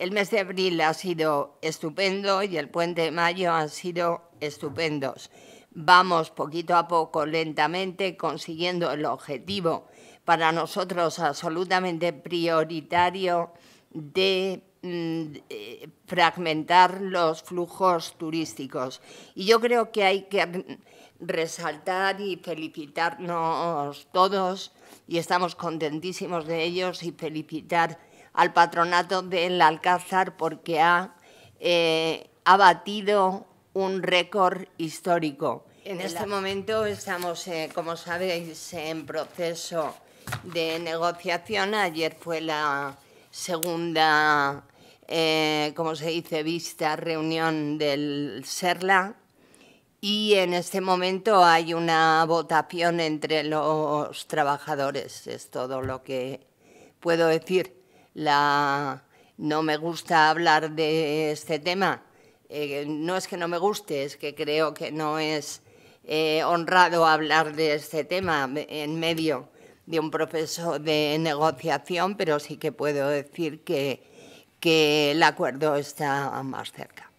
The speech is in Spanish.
El mes de abril ha sido estupendo y el puente de mayo han sido estupendos. Vamos poquito a poco, lentamente, consiguiendo el objetivo para nosotros absolutamente prioritario de mm, eh, fragmentar los flujos turísticos. Y yo creo que hay que resaltar y felicitarnos todos, y estamos contentísimos de ellos, y felicitar al patronato del Alcázar porque eh, ha, batido un récord histórico. En este momento estamos, eh, como sabéis, en proceso de negociación. Ayer fue la segunda, eh, como se dice, vista, reunión del SERLA. Y en este momento hay una votación entre los trabajadores, es todo lo que puedo decir no me gusta hablar de este tema. Eh, no es que no me guste, es que creo que no es eh, honrado hablar de este tema en medio de un proceso de negociación, pero sí que puedo decir que, que el acuerdo está más cerca.